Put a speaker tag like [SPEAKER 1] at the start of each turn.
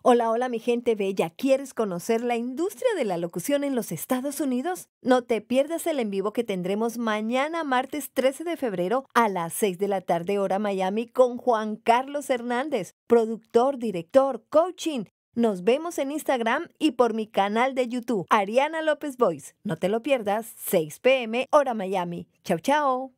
[SPEAKER 1] Hola, hola mi gente bella, ¿quieres conocer la industria de la locución en los Estados Unidos? No te pierdas el en vivo que tendremos mañana martes 13 de febrero a las 6 de la tarde hora Miami con Juan Carlos Hernández, productor, director, coaching. Nos vemos en Instagram y por mi canal de YouTube, Ariana López Voice. No te lo pierdas, 6 pm hora Miami. Chao, chao.